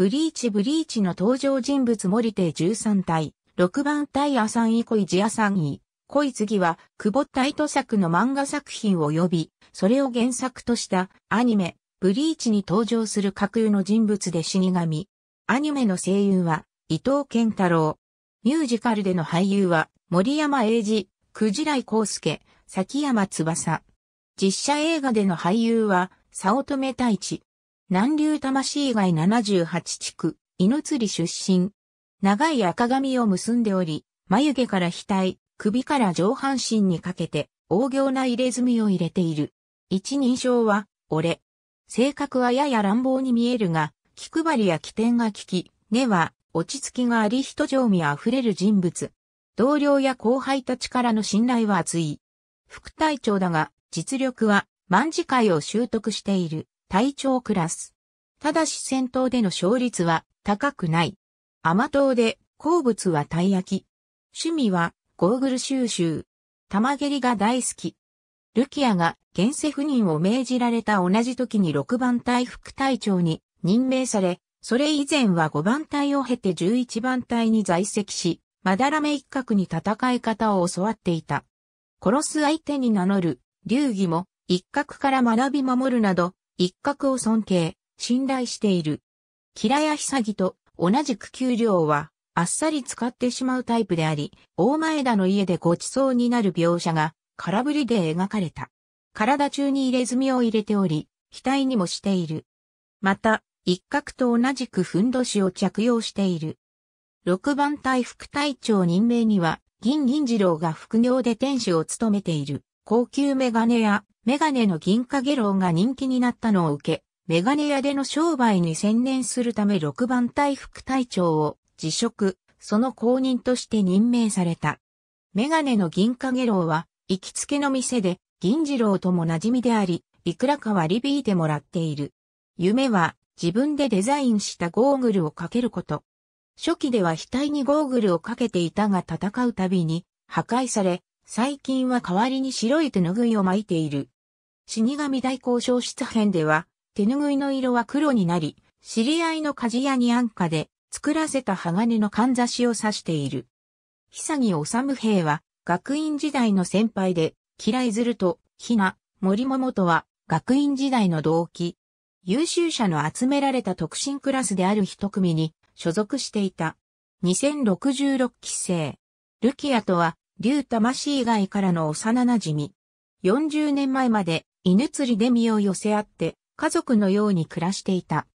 ブリーチブリーチの登場人物森手13体、6番隊アさんイコイジアさんイ、コイ次は、久保イト作の漫画作品を呼び、それを原作としたアニメ、ブリーチに登場する架空の人物で死神。アニメの声優は、伊藤健太郎。ミュージカルでの俳優は、森山英二、クジライコうスケ、崎山翼。実写映画での俳優は、早乙女太一。南流魂以外78地区、犬釣り出身。長い赤髪を結んでおり、眉毛から額、首から上半身にかけて、大行な入れ墨を入れている。一人称は、俺。性格はやや乱暴に見えるが、気配りや起点が利き、根は、落ち着きがあり人情味あふれる人物。同僚や後輩たちからの信頼は厚い。副隊長だが、実力は、万事会を習得している。隊長クラス。ただし戦闘での勝率は高くない。甘党で好物はたい焼き。趣味はゴーグル収集。玉蹴りが大好き。ルキアが現世赴任を命じられた同じ時に6番隊副隊長に任命され、それ以前は5番隊を経て11番隊に在籍し、まだらめ一角に戦い方を教わっていた。殺す相手に名乗る、流儀も一角から学び守るなど、一角を尊敬、信頼している。キラヤヒサギと同じく給料は、あっさり使ってしまうタイプであり、大前田の家でごちそうになる描写が、空振りで描かれた。体中に入れ墨を入れており、額にもしている。また、一角と同じくふんどしを着用している。六番隊副隊長任命には、銀銀次郎が副業で天使を務めている、高級メガネやメガネの銀貨ゲロウが人気になったのを受け、メガネ屋での商売に専念するため6番隊副隊長を辞職、その後任として任命された。メガネの銀貨ゲロウは、行きつけの店で、銀次郎とも馴染みであり、いくらか割リ引いてもらっている。夢は、自分でデザインしたゴーグルをかけること。初期では額にゴーグルをかけていたが戦うたびに、破壊され、最近は代わりに白い手ぬぐいを巻いている。死神大交渉室編では、手ぬぐいの色は黒になり、知り合いの鍛冶屋に安価で作らせた鋼のかんざしを指している。久木治兵は、学院時代の先輩で、嫌いずると、ひな、森桃とは、学院時代の同期。優秀者の集められた特進クラスである一組に所属していた。2066期生。ルキアとは竜魂以外からの幼馴染。40年前まで犬釣りで身を寄せ合って家族のように暮らしていた。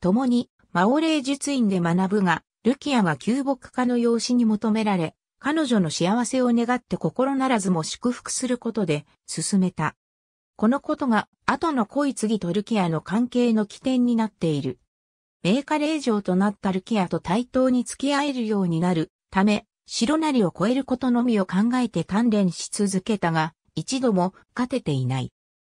共に魔王霊術院で学ぶが、ルキアが旧木家の養子に求められ、彼女の幸せを願って心ならずも祝福することで進めた。このことが後の恋次とルキアの関係の起点になっている。名家霊嬢となったルキアと対等に付き合えるようになるため、白なりを超えることのみを考えて鍛錬し続けたが、一度も勝てていない。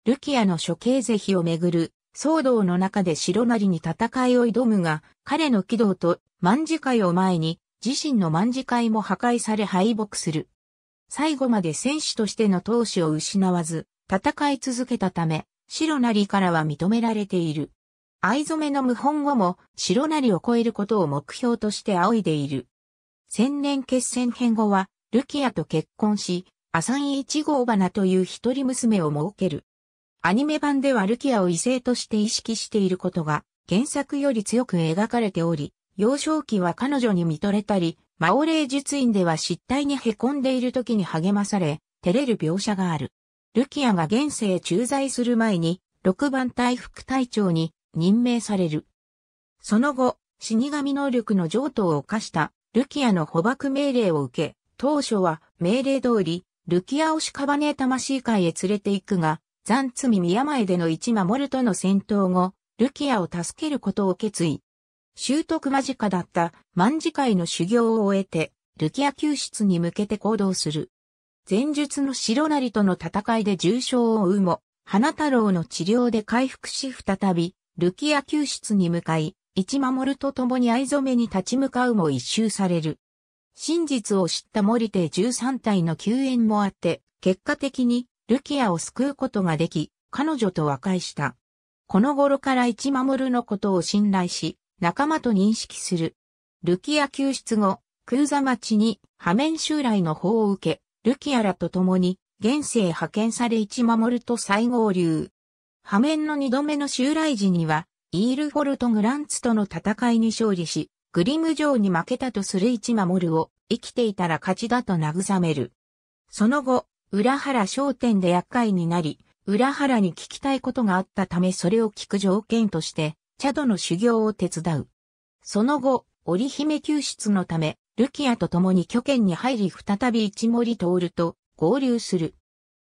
ルキアの処刑是非をめぐる騒動の中で白なりに戦いを挑むが、彼の軌道と万字会を前に、自身の万字会も破壊され敗北する。最後まで戦士としての闘志を失わず、戦い続けたため、白なりからは認められている。藍染めの無本語も白なりを超えることを目標として仰いでいる。千年決戦編後は、ルキアと結婚し、アサン一号花という一人娘を設ける。アニメ版ではルキアを異性として意識していることが、原作より強く描かれており、幼少期は彼女に見とれたり、魔王霊術院では失態に凹んでいる時に励まされ、照れる描写がある。ルキアが現世へ駐在する前に、六番隊副隊長に任命される。その後、死神能力の譲渡を犯したルキアの捕獲命令を受け、当初は命令通り、ルキアをシカバネ魂界へ連れて行くが、残罪宮前での一守るとの戦闘後、ルキアを助けることを決意。習得間近だった万次会の修行を終えて、ルキア救出に向けて行動する。前述の白成との戦いで重傷を負うも、花太郎の治療で回復し再び、ルキア救出に向かい、一守と共に藍染めに立ち向かうも一周される。真実を知った森手13体の救援もあって、結果的にルキアを救うことができ、彼女と和解した。この頃から一守のことを信頼し、仲間と認識する。ルキア救出後、クーザ町に破面襲来の法を受け、ルキアらと共に現世へ派遣され一守と再合流。破面の二度目の襲来時には、イールフォルト・グランツとの戦いに勝利し、グリム城に負けたとする一守を生きていたら勝ちだと慰める。その後、裏原商店で厄介になり、裏原に聞きたいことがあったためそれを聞く条件として、チャドの修行を手伝う。その後、織姫救出のため、ルキアと共に巨剣に入り再び一森徹と合流する。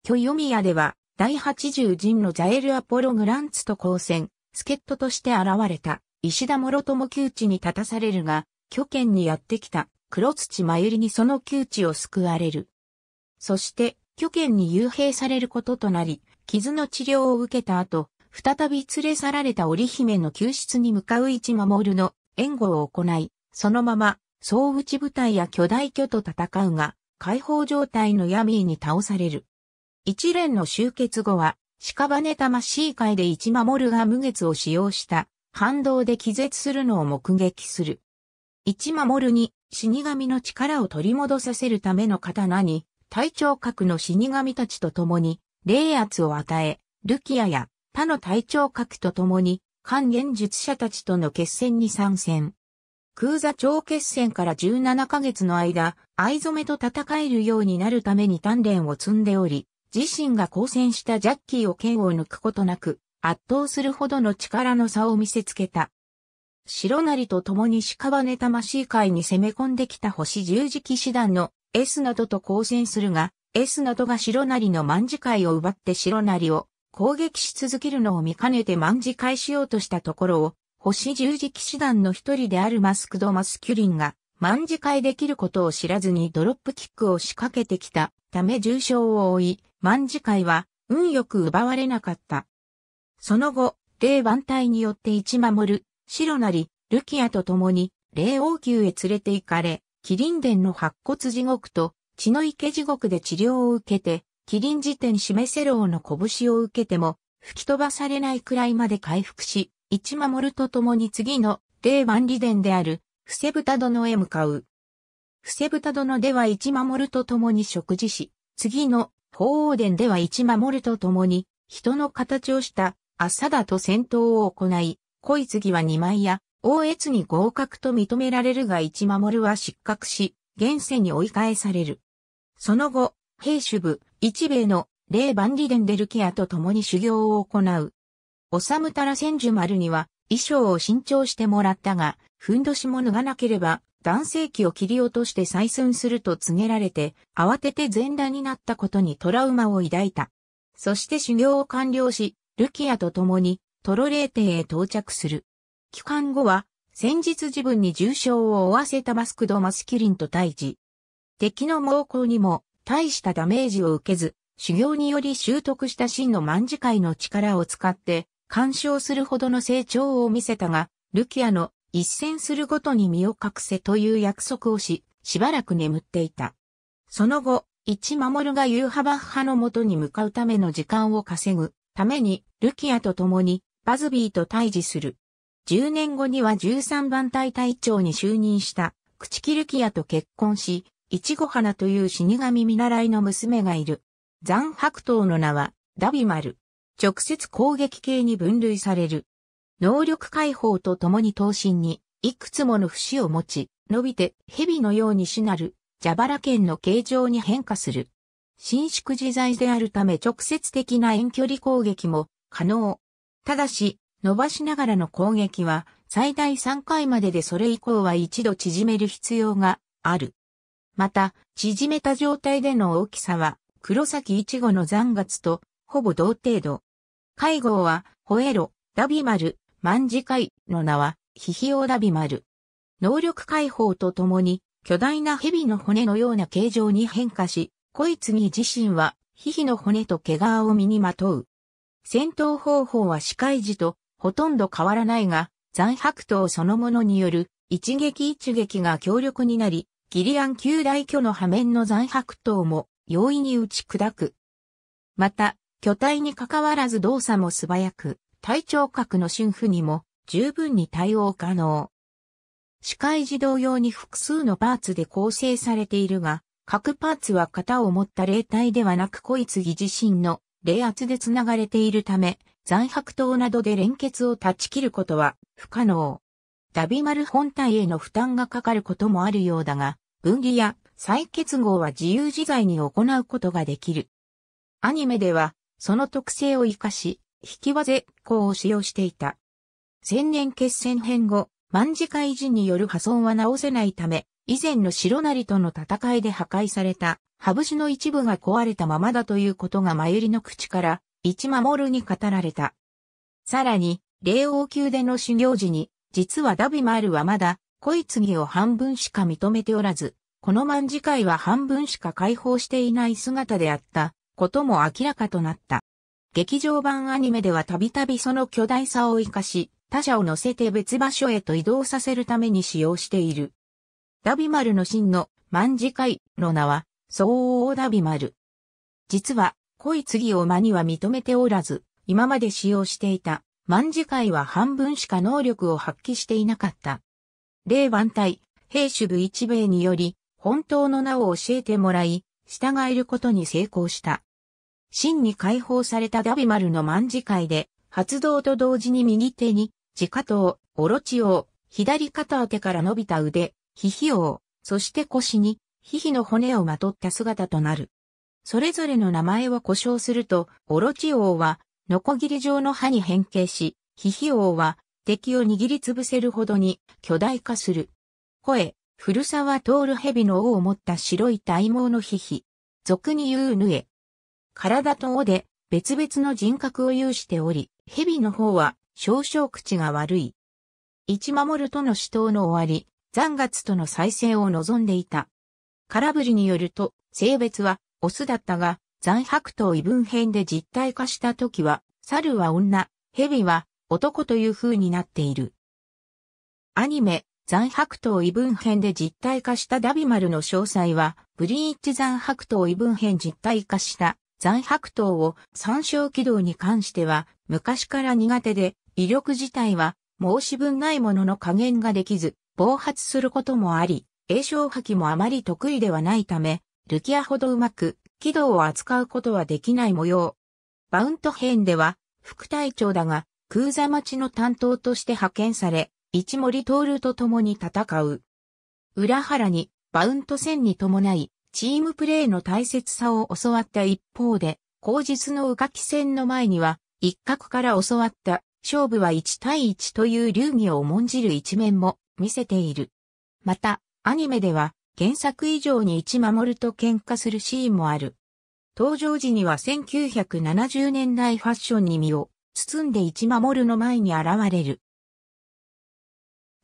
巨読宮では、第80陣のザエル・アポロ・グランツと交戦、助っ人として現れた石田諸友窮地に立たされるが、巨剣にやってきた黒土真由里にその窮地を救われる。そして巨剣に幽閉されることとなり、傷の治療を受けた後、再び連れ去られた織姫の救出に向かう一守の援護を行い、そのまま総打ち部隊や巨大巨と戦うが、解放状態の闇に倒される。一連の終結後は、屍魂界で一守が無月を使用した反動で気絶するのを目撃する。一守に死神の力を取り戻させるための刀に、隊長格の死神たちと共に、霊圧を与え、ルキアや他の隊長格と共に、還元術者たちとの決戦に参戦。空座長決戦から17ヶ月の間、藍染めと戦えるようになるために鍛錬を積んでおり、自身が交戦したジャッキーを剣を抜くことなく、圧倒するほどの力の差を見せつけた。白成と共に屍魂界に攻め込んできた星十字騎士団の S などと交戦するが、S などが白成の万字会を奪って白成を攻撃し続けるのを見かねて万字会しようとしたところを、星十字騎士団の一人であるマスクド・マスキュリンが、万字会できることを知らずにドロップキックを仕掛けてきたため重傷を負い、万次会は運よく奪われなかった。その後、霊万体によって一守る、白なり、ルキアと共に、霊王宮へ連れて行かれ、麒麟殿の白骨地獄と、血の池地獄で治療を受けて、麒麟時点示せろうの拳を受けても、吹き飛ばされないくらいまで回復し、一守ると共に次の、霊万里殿である、伏せ豚殿へ向かう。伏せ豚殿では一守ると共に食事し、次の法王殿では一守ると共に、人の形をした朝だと戦闘を行い、恋次は二枚や、王越に合格と認められるが一守るは失格し、現世に追い返される。その後、兵主部、一兵衛の、霊万里殿デルケアと共に修行を行う。おさむたら千寿丸には、衣装を新調してもらったが、ふんどしも脱がなければ、男性器を切り落として採寸すると告げられて、慌てて全裸になったことにトラウマを抱いた。そして修行を完了し、ルキアと共にトロレーテへ到着する。帰還後は、先日自分に重傷を負わせたマスクド・マスキリンと対峙。敵の猛攻にも大したダメージを受けず、修行により習得した真の万字会の力を使って、干渉するほどの成長を見せたが、ルキアの一戦するごとに身を隠せという約束をし、しばらく眠っていた。その後、一守がユーハバッハの元に向かうための時間を稼ぐために、ルキアと共にバズビーと対峙する。10年後には13番隊隊長に就任した、クチキルキアと結婚し、イチゴ花という死神見習いの娘がいる。残白刀の名は、ダビマル。直接攻撃系に分類される。能力解放とともに刀身に、いくつもの節を持ち、伸びて蛇のようにしなる、蛇腹剣の形状に変化する。伸縮自在であるため直接的な遠距離攻撃も可能。ただし、伸ばしながらの攻撃は最大3回まででそれ以降は一度縮める必要がある。また、縮めた状態での大きさは黒崎一護の残月とほぼ同程度。介護は、ホエロ、ダビマル、万事会の名は、ヒヒオダビマル。能力解放とともに、巨大な蛇の骨のような形状に変化し、こいつに自身は、ヒヒの骨と毛皮を身にまとう。戦闘方法は視界時とほとんど変わらないが、残白頭そのものによる一撃一撃が強力になり、ギリアン旧大巨の破面の残白頭も容易に打ち砕く。また、巨体に関わらず動作も素早く、体調核の春譜にも十分に対応可能。視界児童用に複数のパーツで構成されているが、各パーツは型を持った霊体ではなく小次自身の霊圧で繋がれているため、残白灯などで連結を断ち切ることは不可能。ダビマル本体への負担がかかることもあるようだが、分離や再結合は自由自在に行うことができる。アニメでは、その特性を活かし、引き技鋼を使用していた。千年決戦編後、万字会人による破損は直せないため、以前の白成との戦いで破壊された、羽節の一部が壊れたままだということが前百合の口から、一守るに語られた。さらに、霊王宮での修行時に、実はダビマールはまだ、恋継を半分しか認めておらず、この万字会は半分しか解放していない姿であった、ことも明らかとなった。劇場版アニメではたびたびその巨大さを生かし、他者を乗せて別場所へと移動させるために使用している。ダビマルの真の万字会の名は、相応ダビマル。実は、恋次を間には認めておらず、今まで使用していた万字会は半分しか能力を発揮していなかった。令万隊、兵士部一兵により、本当の名を教えてもらい、従えることに成功した。真に解放されたダビマルの万字会で、発動と同時に右手に、自家刀、オロチ王、左肩当てから伸びた腕、ヒヒ王、そして腰に、ヒヒの骨をまとった姿となる。それぞれの名前を呼称すると、オロチ王は、ノコギリ状の歯に変形し、ヒヒ王は、敵を握りつぶせるほどに、巨大化する。声、古沢通る蛇の尾を持った白い体毛のヒヒ。俗に言うヌエ。体と尾で別々の人格を有しており、蛇の方は少々口が悪い。一守るとの死闘の終わり、残月との再生を望んでいた。空振りによると、性別はオスだったが、残白と異文編で実体化した時は、猿は女、蛇は男という風になっている。アニメ、残白と異文編で実体化したダビマルの詳細は、ブリーチ残白と異文編実体化した残白頭を参照軌道に関しては昔から苦手で、威力自体は申し分ないものの加減ができず、暴発することもあり、栄翔破棄もあまり得意ではないため、ルキアほどうまく、軌道を扱うことはできない模様。バウント編では、副隊長だが、空座町の担当として派遣され、一森徹と共に戦う。裏腹に、バウント戦に伴い、チームプレーの大切さを教わった一方で、後日の浮き戦の前には、一角から教わった勝負は1対1という流儀を重んじる一面も見せている。また、アニメでは原作以上に1守ると喧嘩するシーンもある。登場時には1970年代ファッションに身を包んで1守るの前に現れる。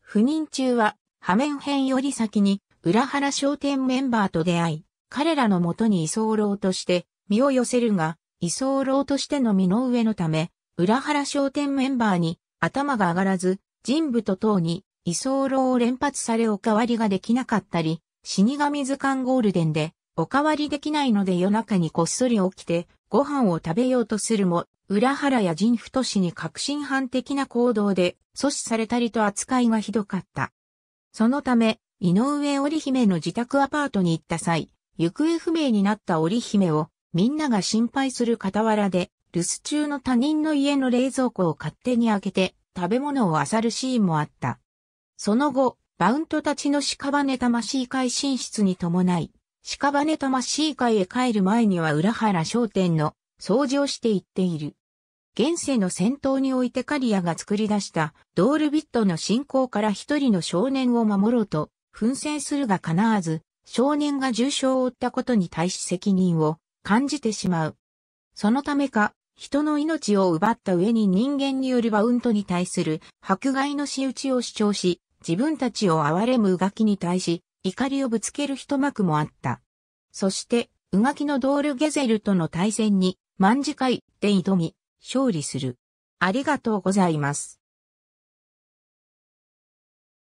不妊中は、破面編より先に浦原商店メンバーと出会い、彼らのもとに居候として身を寄せるが、居候としての身の上のため、浦原商店メンバーに頭が上がらず、人部と等に居候を連発されおかわりができなかったり、死神図鑑ゴールデンでおかわりできないので夜中にこっそり起きてご飯を食べようとするも、浦原や人都市に革新犯的な行動で阻止されたりと扱いがひどかった。そのため、井上織姫の自宅アパートに行った際、行方不明になった織姫をみんなが心配する傍らで、留守中の他人の家の冷蔵庫を勝手に開けて食べ物を漁るシーンもあった。その後、バウントたちの屍魂会進出に伴い、屍魂会へ帰る前には浦原商店の掃除をしていっている。現世の戦闘においてカリアが作り出したドールビットの信仰から一人の少年を守ろうと奮戦するが叶わず、少年が重傷を負ったことに対し責任を感じてしまう。そのためか、人の命を奪った上に人間によるバウントに対する迫害の仕打ちを主張し、自分たちを憐れむうがきに対し、怒りをぶつける一幕もあった。そして、うがきのドールゲゼルとの対戦に、万次会で挑み、勝利する。ありがとうございます。